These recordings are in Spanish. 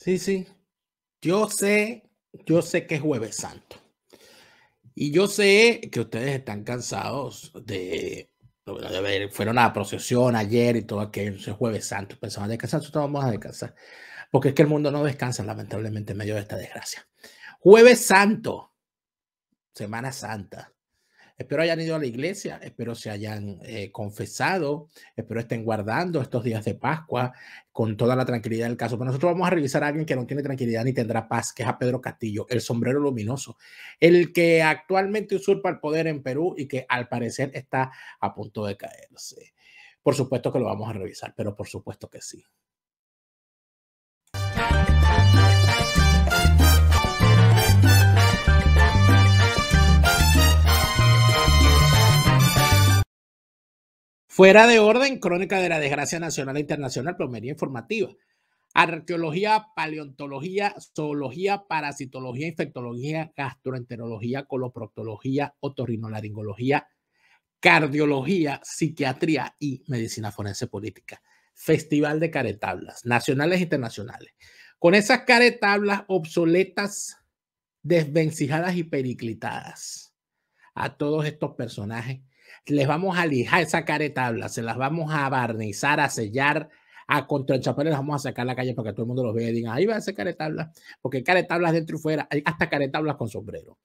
Sí, sí. Yo sé, yo sé que es jueves santo. Y yo sé que ustedes están cansados de, de fueron a la procesión ayer y todo aquello, es jueves santo, pensaban descansar, nosotros vamos a descansar. Porque es que el mundo no descansa, lamentablemente, en medio de esta desgracia. Jueves santo, Semana Santa. Espero hayan ido a la iglesia, espero se hayan eh, confesado, espero estén guardando estos días de Pascua con toda la tranquilidad del caso. Pero nosotros vamos a revisar a alguien que no tiene tranquilidad ni tendrá paz, que es a Pedro Castillo, el sombrero luminoso, el que actualmente usurpa el poder en Perú y que al parecer está a punto de caerse. Por supuesto que lo vamos a revisar, pero por supuesto que sí. Fuera de orden, crónica de la desgracia nacional e internacional, plomería informativa. Arqueología, paleontología, zoología, parasitología, infectología, gastroenterología, coloproctología, otorrinolaringología, cardiología, psiquiatría y medicina forense política. Festival de caretablas, nacionales e internacionales. Con esas caretablas obsoletas, desvencijadas y periclitadas a todos estos personajes les vamos a lijar esa caretabla, se las vamos a barnizar, a sellar, a contrachapar, las vamos a sacar a la calle para que todo el mundo los vea y diga, ahí va a sacar tablas, porque caretablas dentro y fuera, hay hasta caretablas con sombrero.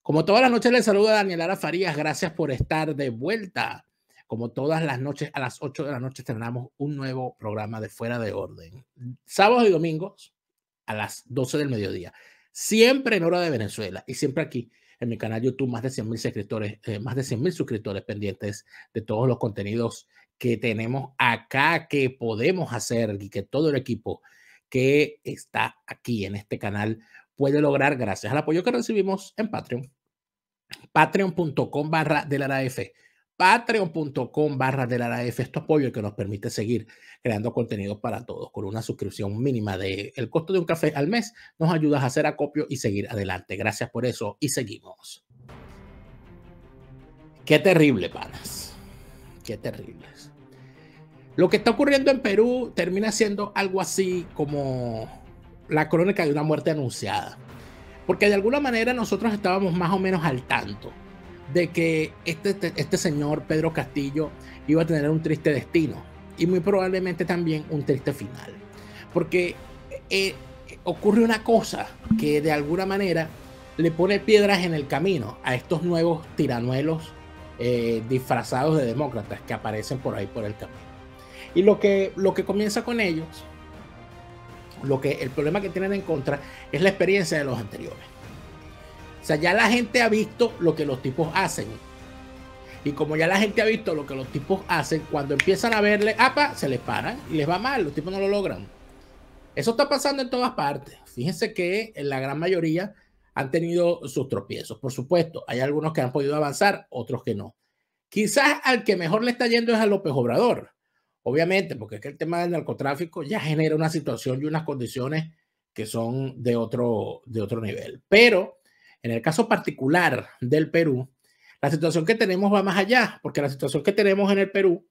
Como todas las noches les saluda Daniel Ara Farías, gracias por estar de vuelta. Como todas las noches, a las 8 de la noche tenemos un nuevo programa de Fuera de Orden. Sábados y domingos a las 12 del mediodía. Siempre en hora de Venezuela y siempre aquí en mi canal YouTube más de 100 mil suscriptores, eh, más de 100 mil suscriptores pendientes de todos los contenidos que tenemos acá, que podemos hacer y que todo el equipo que está aquí en este canal puede lograr gracias al apoyo que recibimos en Patreon. Patreon.com barra de la patreon.com barra de la AF, esto apoyo que nos permite seguir creando contenido para todos con una suscripción mínima de el costo de un café al mes nos ayudas a hacer acopio y seguir adelante gracias por eso y seguimos qué terrible panas qué terribles lo que está ocurriendo en Perú termina siendo algo así como la crónica de una muerte anunciada porque de alguna manera nosotros estábamos más o menos al tanto de que este, este, este, señor Pedro Castillo iba a tener un triste destino y muy probablemente también un triste final. Porque eh, eh, ocurre una cosa que de alguna manera le pone piedras en el camino a estos nuevos tiranuelos eh, disfrazados de demócratas que aparecen por ahí por el camino. Y lo que, lo que comienza con ellos, lo que, el problema que tienen en contra es la experiencia de los anteriores. O sea, ya la gente ha visto lo que los tipos hacen. Y como ya la gente ha visto lo que los tipos hacen, cuando empiezan a verle, apa, se les paran y les va mal, los tipos no lo logran. Eso está pasando en todas partes. Fíjense que la gran mayoría han tenido sus tropiezos. Por supuesto, hay algunos que han podido avanzar, otros que no. Quizás al que mejor le está yendo es a López Obrador, obviamente, porque es que el tema del narcotráfico ya genera una situación y unas condiciones que son de otro, de otro nivel. Pero en el caso particular del Perú, la situación que tenemos va más allá, porque la situación que tenemos en el Perú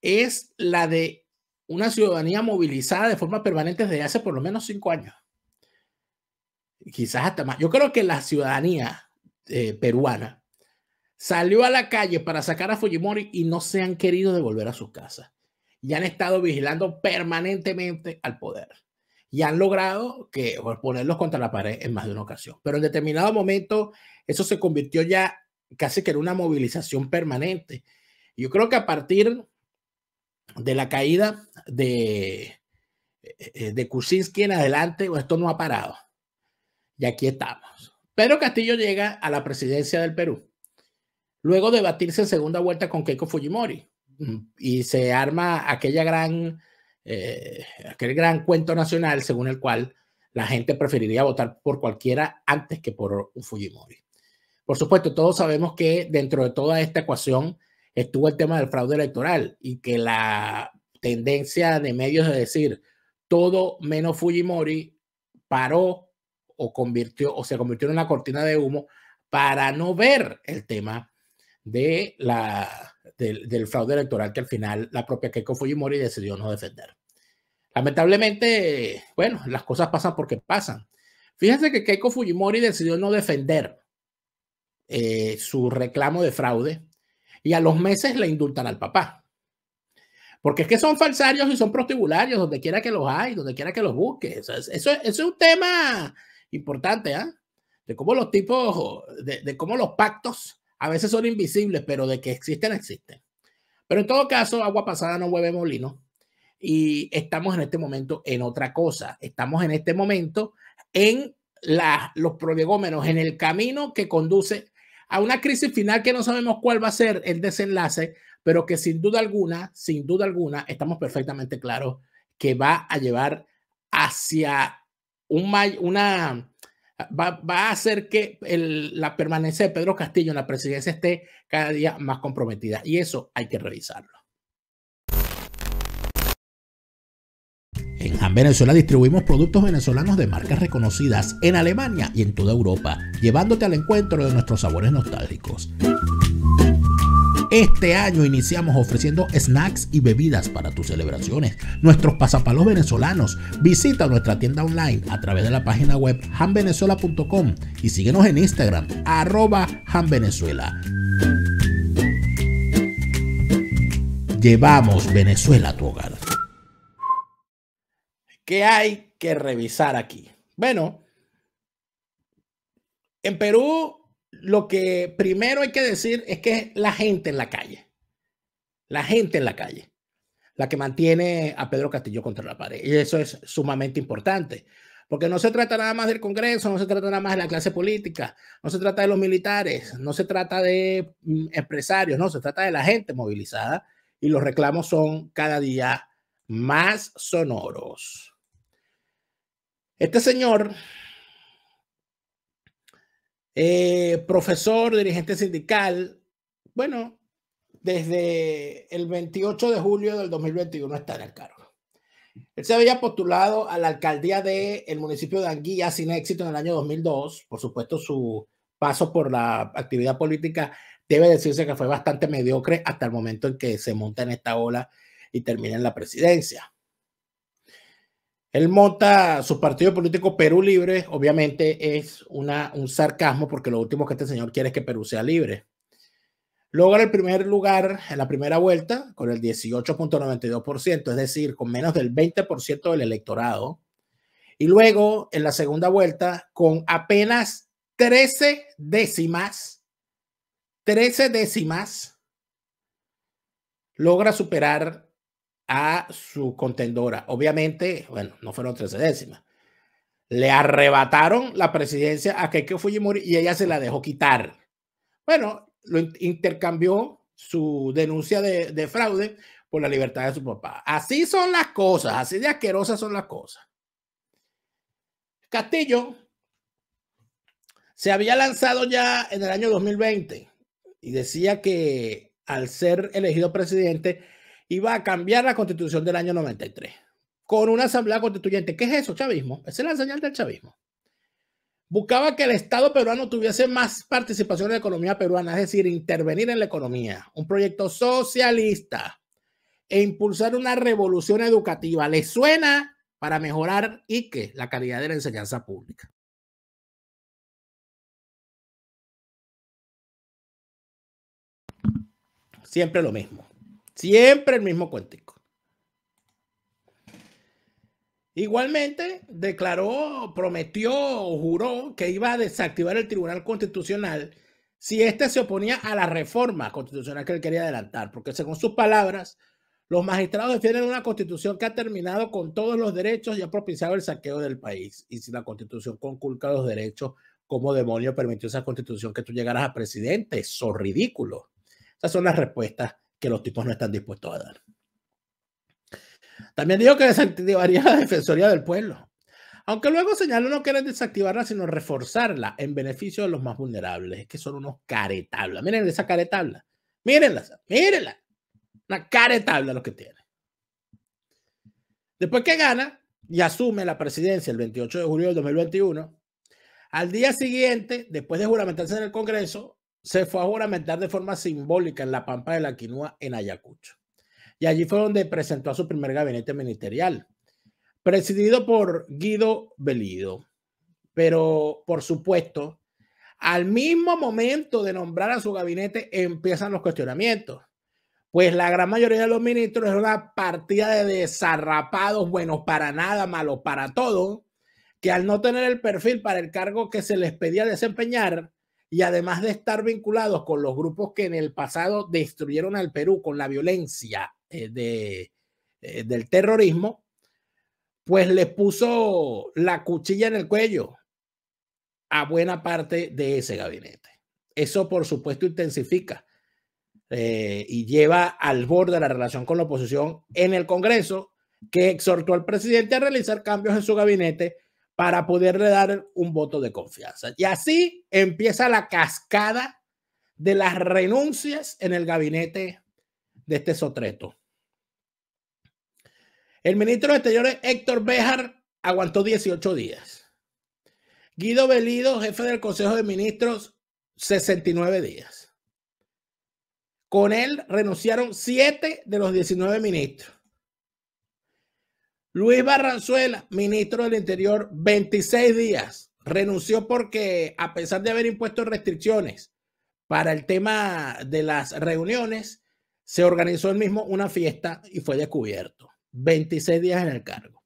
es la de una ciudadanía movilizada de forma permanente desde hace por lo menos cinco años. Quizás hasta más. Yo creo que la ciudadanía eh, peruana salió a la calle para sacar a Fujimori y no se han querido devolver a sus casas. Y han estado vigilando permanentemente al poder y han logrado que ponerlos contra la pared en más de una ocasión. Pero en determinado momento eso se convirtió ya casi que en una movilización permanente. Yo creo que a partir de la caída de, eh, de Kuczynski en adelante, pues, esto no ha parado. Y aquí estamos. Pero Castillo llega a la presidencia del Perú, luego de batirse en segunda vuelta con Keiko Fujimori. Mm, y se arma aquella gran eh, aquel gran cuento nacional según el cual la gente preferiría votar por cualquiera antes que por Fujimori. Por supuesto, todos sabemos que dentro de toda esta ecuación estuvo el tema del fraude electoral y que la tendencia de medios de decir todo menos Fujimori paró o convirtió o se convirtió en una cortina de humo para no ver el tema de la del, fraude electoral que al final la propia Keiko Fujimori decidió no defender. Lamentablemente, bueno, las cosas pasan porque pasan. Fíjense que Keiko Fujimori decidió no defender eh, su reclamo de fraude y a los meses le indultan al papá. Porque es que son falsarios y son prostibularios, donde quiera que los hay, donde quiera que los busque. Eso, es, un tema importante, ¿ah? De cómo los tipos, de cómo los pactos a veces son invisibles, pero de que existen, existen. Pero en todo caso, agua pasada no mueve molino. Y estamos en este momento en otra cosa. Estamos en este momento en la, los prolegómenos, en el camino que conduce a una crisis final que no sabemos cuál va a ser el desenlace, pero que sin duda alguna, sin duda alguna, estamos perfectamente claros que va a llevar hacia una, va, a hacer que la permanencia de Pedro Castillo en la presidencia esté cada día más comprometida y eso hay que revisarlo. En Han Venezuela distribuimos productos venezolanos de marcas reconocidas en Alemania y en toda Europa, llevándote al encuentro de nuestros sabores nostálgicos. Este año iniciamos ofreciendo snacks y bebidas para tus celebraciones. Nuestros pasapalos venezolanos. Visita nuestra tienda online a través de la página web hanvenezuela.com y síguenos en Instagram, arroba hanvenezuela. Llevamos Venezuela a tu hogar. ¿Qué hay que revisar aquí? Bueno, en Perú lo que primero hay que decir es que es la gente en la calle. La gente en la calle. La que mantiene a Pedro Castillo contra la pared. Y eso es sumamente importante. Porque no se trata nada más del Congreso, no se trata nada más de la clase política, no se trata de los militares, no se trata de mm, empresarios, no, se trata de la gente movilizada y los reclamos son cada día más sonoros. Este señor eh, profesor, dirigente sindical. Bueno, desde el 28 de julio del 2021 está en el cargo. Él se había postulado a la alcaldía del el municipio de Anguilla sin éxito en el año 2002. Por supuesto, su paso por la actividad política debe decirse que fue bastante mediocre hasta el momento en que se monta en esta ola y termina en la presidencia. Él monta su partido político Perú Libre, obviamente es una, un sarcasmo porque lo último que este señor quiere es que Perú sea libre. Logra el primer lugar en la primera vuelta con el 18.92%, es decir, con menos del 20% del electorado. Y luego en la segunda vuelta con apenas 13 décimas, 13 décimas, logra superar a su contendora. Obviamente, bueno, no fueron trece décimas. Le arrebataron la presidencia a Keiko Fujimori y ella se la dejó quitar. Bueno, lo intercambió su denuncia de, fraude por la libertad de su papá. Así son las cosas, así de asquerosas son las cosas. Castillo se había lanzado ya en el año 2020 y decía que al ser elegido presidente iba a cambiar la constitución del año 93 con una asamblea constituyente. ¿Qué es eso, chavismo? Esa es la señal del chavismo. Buscaba que el Estado peruano tuviese más participación en la economía peruana, es decir, intervenir en la economía. Un proyecto socialista e impulsar una revolución educativa. ¿Le suena para mejorar y que la calidad de la enseñanza pública? Siempre lo mismo. Siempre el mismo cuentico. Igualmente, declaró, prometió o juró que iba a desactivar el Tribunal Constitucional si éste se oponía a la reforma constitucional que él quería adelantar, porque según sus palabras, los magistrados defienden una constitución que ha terminado con todos los derechos y ha propiciado el saqueo del país. Y si la constitución conculca los derechos, ¿cómo demonio permitió esa constitución que tú llegaras a presidente? Eso ridículo. Esas son las respuestas que los tipos no están dispuestos a dar. También dijo que desactivaría la Defensoría del Pueblo, aunque luego señaló no querer desactivarla, sino reforzarla en beneficio de los más vulnerables. Es que son unos caretablas. Miren esa caretabla. Mírenla, mírenla. Una caretabla lo que tiene. Después que gana y asume la presidencia el 28 de julio del 2021, al día siguiente, después de juramentarse en el Congreso, se fue a juramentar de forma simbólica en la Pampa de la quinua en Ayacucho. Y allí fue donde presentó a su primer gabinete ministerial, presidido por Guido Belido. Pero, por supuesto, al mismo momento de nombrar a su gabinete, empiezan los cuestionamientos. Pues la gran mayoría de los ministros es una partida de desarrapados, buenos para nada, malos para todo, que al no tener el perfil para el cargo que se les pedía desempeñar, y además de estar vinculados con los grupos que en el pasado destruyeron al Perú con la violencia eh, de, eh, del terrorismo, pues le puso la cuchilla en el cuello a buena parte de ese gabinete. Eso, por supuesto, intensifica eh, y lleva al borde la relación con la oposición en el Congreso, que exhortó al presidente a realizar cambios en su gabinete para poderle dar un voto de confianza. Y así empieza la cascada de las renuncias en el gabinete de este sotreto. El ministro de Exteriores Héctor Bejar aguantó 18 días. Guido Belido, jefe del Consejo de Ministros, 69 días. Con él renunciaron 7 de los 19 ministros. Luis Barranzuela, ministro del Interior, 26 días. Renunció porque, a pesar de haber impuesto restricciones para el tema de las reuniones, se organizó el mismo una fiesta y fue descubierto. 26 días en el cargo.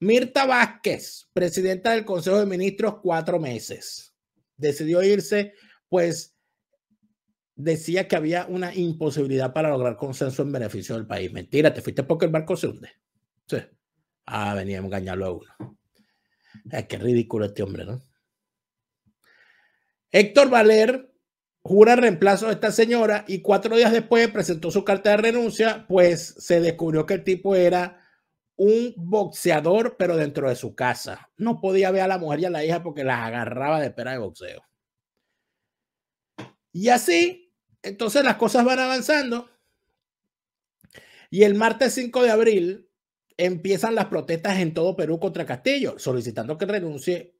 Mirta Vázquez, presidenta del Consejo de Ministros, cuatro meses. Decidió irse, pues decía que había una imposibilidad para lograr consenso en beneficio del país. Mentira, te fuiste porque el barco se hunde. Ah, veníamos a engañarlo a uno. Es que ridículo este hombre, ¿no? Héctor Valer jura el reemplazo de esta señora y cuatro días después presentó su carta de renuncia, pues se descubrió que el tipo era un boxeador, pero dentro de su casa. No podía ver a la mujer y a la hija porque las agarraba de pera de boxeo. Y así, entonces las cosas van avanzando. Y el martes 5 de abril, empiezan las protestas en todo Perú contra Castillo, solicitando que renuncie,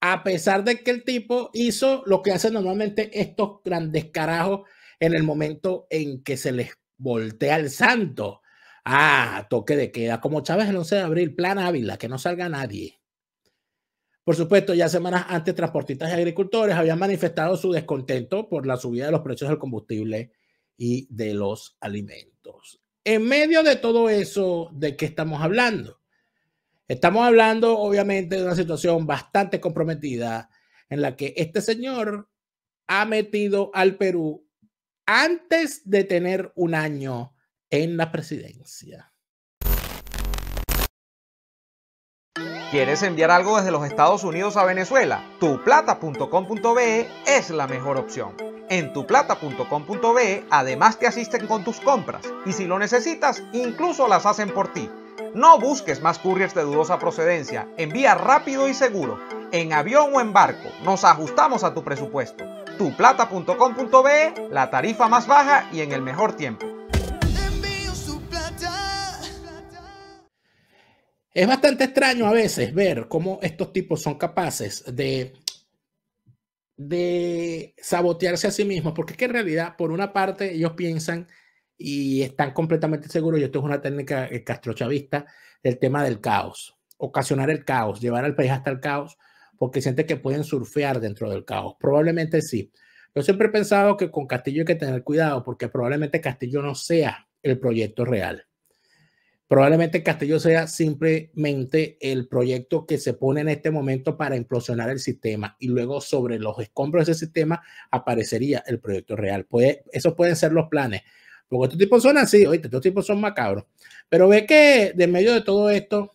a pesar de que el tipo hizo lo que hacen normalmente estos grandes carajos en el momento en que se les voltea el santo. Ah, toque de queda, como Chávez el 11 de abril, plan Ávila, que no salga nadie. Por supuesto, ya semanas antes, transportistas y agricultores habían manifestado su descontento por la subida de los precios del combustible y de los alimentos en medio de todo eso, ¿de qué estamos hablando? Estamos hablando, obviamente, de una situación bastante comprometida en la que este señor ha metido al Perú antes de tener un año en la presidencia. ¿Quieres enviar algo desde los Estados Unidos a Venezuela? Tuplata.com.be es la mejor opción. En tuplata.com.be además te asisten con tus compras y si lo necesitas, incluso las hacen por ti. No busques más couriers de dudosa procedencia, envía rápido y seguro, en avión o en barco, nos ajustamos a tu presupuesto. Tuplata.com.be, la tarifa más baja y en el mejor tiempo. Es bastante extraño a veces ver cómo estos tipos son capaces de, de sabotearse a sí mismos, porque es que en realidad, por una parte, ellos piensan y están completamente seguros, y esto es una técnica eh, castrochavista, del tema del caos, ocasionar el caos, llevar al país hasta el caos, porque sienten que pueden surfear dentro del caos. Probablemente sí. Yo siempre he pensado que con Castillo hay que tener cuidado, porque probablemente Castillo no sea el proyecto real. Probablemente Castillo sea simplemente el proyecto que se pone en este momento para implosionar el sistema y luego sobre los escombros de ese sistema aparecería el proyecto real. Pues esos pueden ser los planes. Porque estos tipos son así, estos tipos son macabros. Pero ve que de medio de todo esto,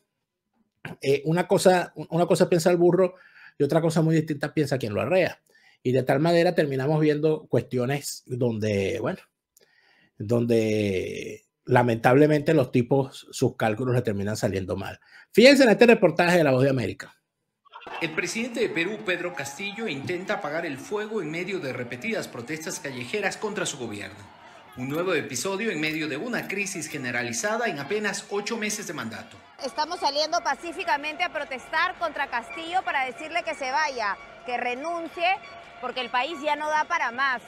eh, una, cosa, una cosa piensa el burro y otra cosa muy distinta piensa quien lo arrea. Y de tal manera terminamos viendo cuestiones donde, bueno, donde lamentablemente los tipos, sus cálculos le terminan saliendo mal. Fíjense en este reportaje de La Voz de América. El presidente de Perú, Pedro Castillo, intenta apagar el fuego en medio de repetidas protestas callejeras contra su gobierno. Un nuevo episodio en medio de una crisis generalizada en apenas ocho meses de mandato. Estamos saliendo pacíficamente a protestar contra Castillo para decirle que se vaya, que renuncie, porque el país ya no da para más.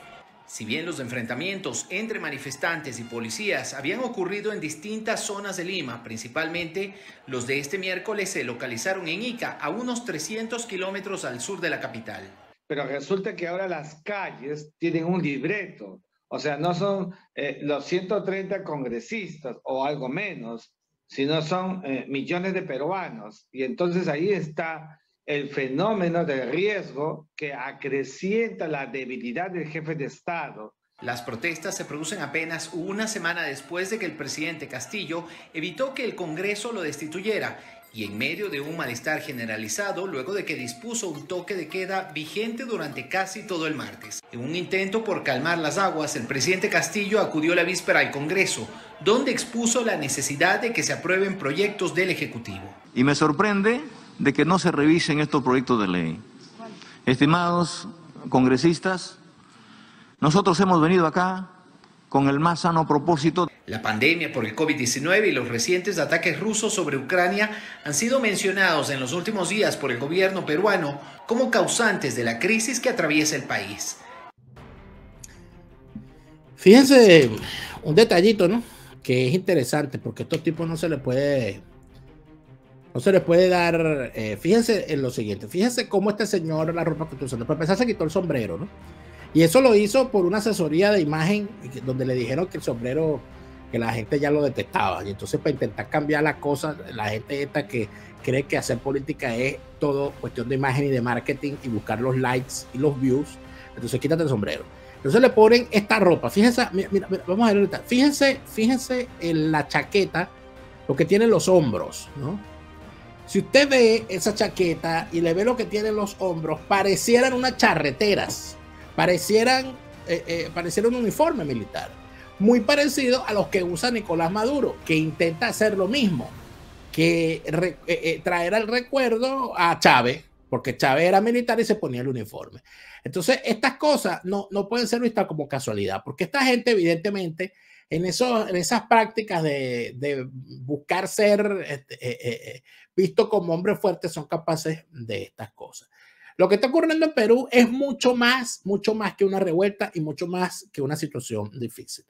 Si bien los enfrentamientos entre manifestantes y policías habían ocurrido en distintas zonas de Lima, principalmente los de este miércoles se localizaron en Ica, a unos 300 kilómetros al sur de la capital. Pero resulta que ahora las calles tienen un libreto, o sea, no son eh, los 130 congresistas o algo menos, sino son eh, millones de peruanos. Y entonces ahí está el fenómeno de riesgo que acrecienta la debilidad del jefe de Estado. Las protestas se producen apenas una semana después de que el presidente Castillo evitó que el Congreso lo destituyera y en medio de un malestar generalizado luego de que dispuso un toque de queda vigente durante casi todo el martes. En un intento por calmar las aguas, el presidente Castillo acudió la víspera al Congreso, donde expuso la necesidad de que se aprueben proyectos del Ejecutivo. Y me sorprende de que no se revisen estos proyectos de ley. Estimados congresistas, nosotros hemos venido acá con el más sano propósito. La pandemia por el COVID-19 y los recientes ataques rusos sobre Ucrania han sido mencionados en los últimos días por el gobierno peruano como causantes de la crisis que atraviesa el país. Fíjense un detallito, ¿no? Que es interesante porque a estos tipos no se les puede entonces se le puede dar, eh, fíjense en lo siguiente, fíjense cómo este señor, la ropa que tú usando, para empezar se quitó el sombrero, ¿no? Y eso lo hizo por una asesoría de imagen donde le dijeron que el sombrero, que la gente ya lo detestaba. Y entonces para intentar cambiar la cosa la gente esta que cree que hacer política es todo cuestión de imagen y de marketing y buscar los likes y los views, entonces quítate el sombrero. Entonces le ponen esta ropa. Fíjense, mira, vamos a ver ahorita. Fíjense, fíjense en la chaqueta, lo que tiene los hombros, ¿no? Si usted ve esa chaqueta y le ve lo que tiene en los hombros, parecieran unas charreteras, parecieran, eh, eh, pareciera un uniforme militar, muy parecido a los que usa Nicolás Maduro, que intenta hacer lo mismo, que eh, traer al recuerdo a Chávez, porque Chávez era militar y se ponía el uniforme. Entonces, estas cosas no, no pueden ser vistas como casualidad, porque esta gente evidentemente en, en esas prácticas de, buscar ser este, eh, eh, eh, visto como hombre fuerte son capaces de estas cosas. Lo que está ocurriendo en Perú es mucho más, mucho más que una revuelta y mucho más que una situación difícil.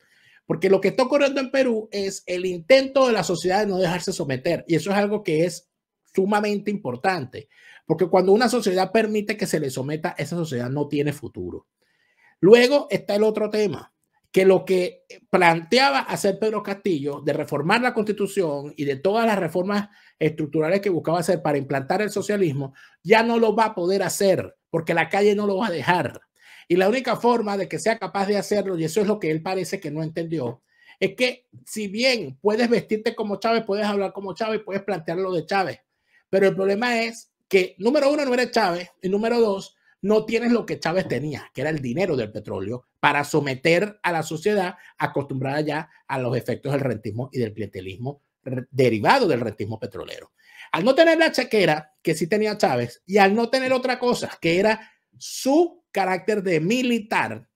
Porque lo que está ocurriendo en Perú es el intento de la sociedad de no dejarse someter. Y eso es algo que es sumamente importante. Porque cuando una sociedad permite que se le someta, esa sociedad no tiene futuro. Luego está el otro tema, que lo que planteaba hacer Pedro Castillo de reformar la constitución y de todas las reformas estructurales que buscaba hacer para implantar el socialismo, ya no lo va a poder hacer porque la calle no lo va a dejar. Y la única forma de que sea capaz de hacerlo, y eso es lo que él parece que no entendió, es que si bien puedes vestirte como Chávez, puedes hablar como Chávez, puedes plantearlo de Chávez, pero el problema es que número uno no eres Chávez y número dos, no tienes lo que Chávez tenía, que era el dinero del petróleo, para someter a la sociedad acostumbrada ya a los efectos del rentismo y del clientelismo derivado del rentismo petrolero. Al no tener la chequera que sí tenía Chávez y al no tener otra cosa que era su carácter de militar,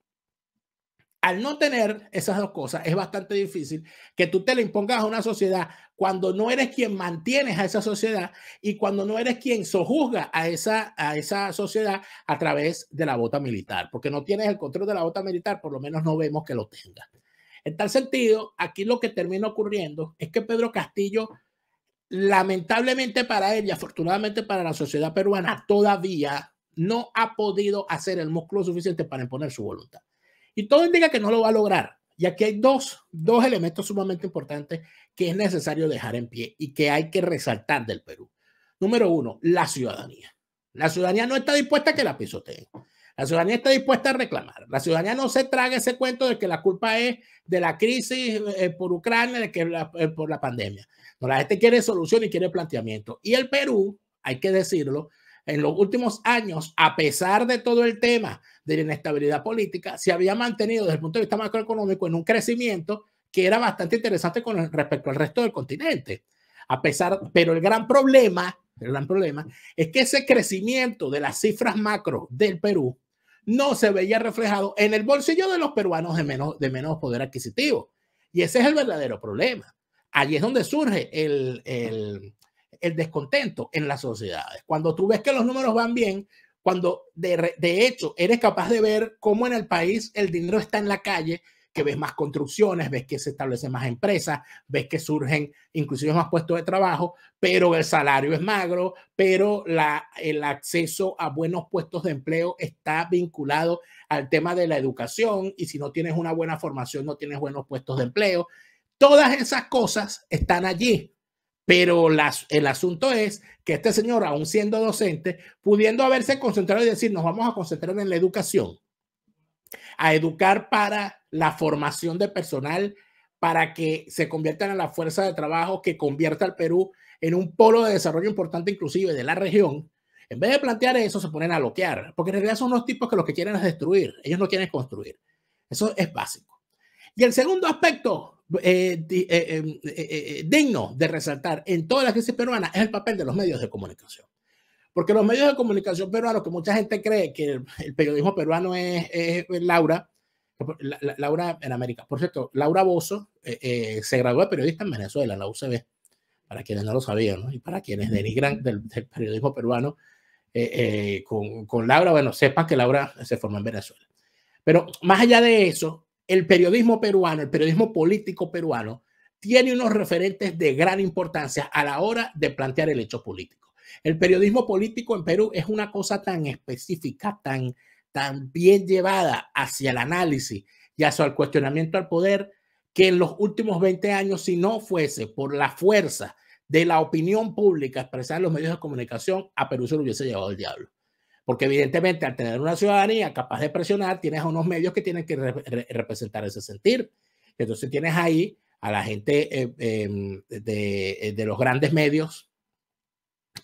al no tener esas dos cosas, es bastante difícil que tú te le impongas a una sociedad cuando no eres quien mantienes a esa sociedad y cuando no eres quien sojuzga a esa, a esa sociedad a través de la bota militar, porque no tienes el control de la bota militar, por lo menos no vemos que lo tenga. En tal sentido, aquí lo que termina ocurriendo es que Pedro Castillo, lamentablemente para él y afortunadamente para la sociedad peruana, todavía no ha podido hacer el músculo suficiente para imponer su voluntad. Y todo indica que no lo va a lograr. Y aquí hay dos, dos elementos sumamente importantes que es necesario dejar en pie y que hay que resaltar del Perú. Número uno, la ciudadanía. La ciudadanía no está dispuesta a que la pisoteen. La ciudadanía está dispuesta a reclamar. La ciudadanía no se traga ese cuento de que la culpa es de la crisis eh, por Ucrania, de que es eh, por la pandemia. No, la gente quiere solución y quiere planteamiento. Y el Perú, hay que decirlo, en los últimos años, a pesar de todo el tema de la inestabilidad política, se había mantenido desde el punto de vista macroeconómico en un crecimiento que era bastante interesante con respecto al resto del continente. A pesar, pero el gran problema, el gran problema es que ese crecimiento de las cifras macro del Perú no se veía reflejado en el bolsillo de los peruanos de menos, de menos poder adquisitivo. Y ese es el verdadero problema. Allí es donde surge el, el, el descontento en las sociedades. Cuando tú ves que los números van bien, cuando de, hecho eres capaz de ver cómo en el país el dinero está en la calle, que ves más construcciones, ves que se establecen más empresas, ves que surgen inclusive más puestos de trabajo, pero el salario es magro, pero el acceso a buenos puestos de empleo está vinculado al tema de la educación y si no tienes una buena formación no tienes buenos puestos de empleo. Todas esas cosas están allí pero el asunto es que este señor, aún siendo docente, pudiendo haberse concentrado y decir, nos vamos a concentrar en la educación, a educar para la formación de personal, para que se conviertan en la fuerza de trabajo que convierta al Perú en un polo de desarrollo importante inclusive de la región, en vez de plantear eso, se ponen a bloquear, porque en realidad son unos tipos que lo que quieren es destruir, ellos no quieren construir. Eso es básico. Y el segundo aspecto, eh, eh, eh, digno de resaltar en toda la crisis peruana es el papel de los medios de comunicación. Porque los medios de comunicación peruanos, que mucha gente cree que el, periodismo peruano es, Laura, Laura en América. Por cierto, Laura Bozo se graduó de periodista en Venezuela, en la UCB, para quienes no lo sabían, y para quienes denigran del, periodismo peruano con, con Laura, bueno, sepan que Laura se formó en Venezuela. Pero más allá de eso, el periodismo peruano, el periodismo político peruano, tiene unos referentes de gran importancia a la hora de plantear el hecho político. El periodismo político en Perú es una cosa tan específica, tan, bien llevada hacia el análisis y hacia el cuestionamiento al poder, que en los últimos 20 años, si no fuese por la fuerza de la opinión pública expresada en los medios de comunicación, a Perú se lo hubiese llevado el diablo. Porque evidentemente al tener una ciudadanía capaz de presionar, tienes a unos medios que tienen que representar ese sentir. Entonces tienes ahí a la gente eh, em, eh, de, los grandes medios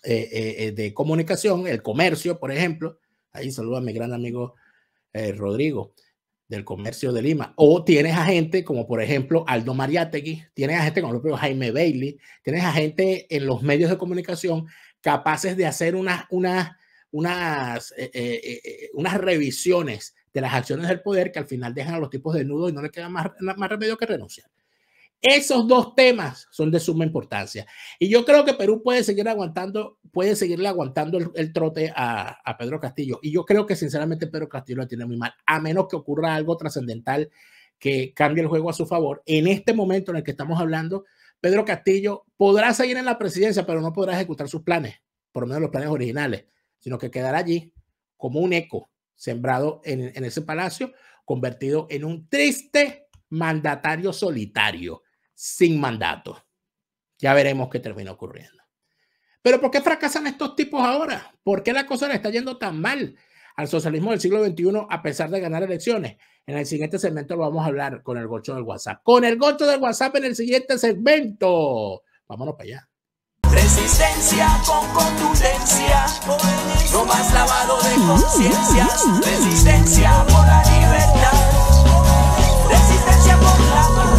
eh, de comunicación, el comercio, por ejemplo. Ahí saluda mi gran amigo Rodrigo del comercio de Lima. O tienes a gente como por ejemplo Aldo Mariategui, tienes a gente como el Jaime Bailey, tienes a gente en los medios de comunicación capaces de hacer unas... Una, unas, eh, eh, eh, unas revisiones de las acciones del poder que al final dejan a los tipos desnudos y no le queda más, más remedio que renunciar. Esos dos temas son de suma importancia. Y yo creo que Perú puede seguir aguantando, puede seguirle aguantando el, trote a, a, Pedro Castillo. Y yo creo que sinceramente Pedro Castillo lo tiene muy mal, a menos que ocurra algo trascendental que cambie el juego a su favor. En este momento en el que estamos hablando, Pedro Castillo podrá seguir en la presidencia, pero no podrá ejecutar sus planes, por lo menos los planes originales sino que quedará allí como un eco sembrado en, en ese palacio, convertido en un triste mandatario solitario, sin mandato. Ya veremos qué termina ocurriendo. Pero ¿por qué fracasan estos tipos ahora? ¿Por qué la cosa le está yendo tan mal al socialismo del siglo XXI a pesar de ganar elecciones? En el siguiente segmento lo vamos a hablar con el gocho del WhatsApp. Con el gocho del WhatsApp en el siguiente segmento. Vámonos para allá. Resistencia con contundencia, no más lavado de conciencia Resistencia por la libertad, resistencia por la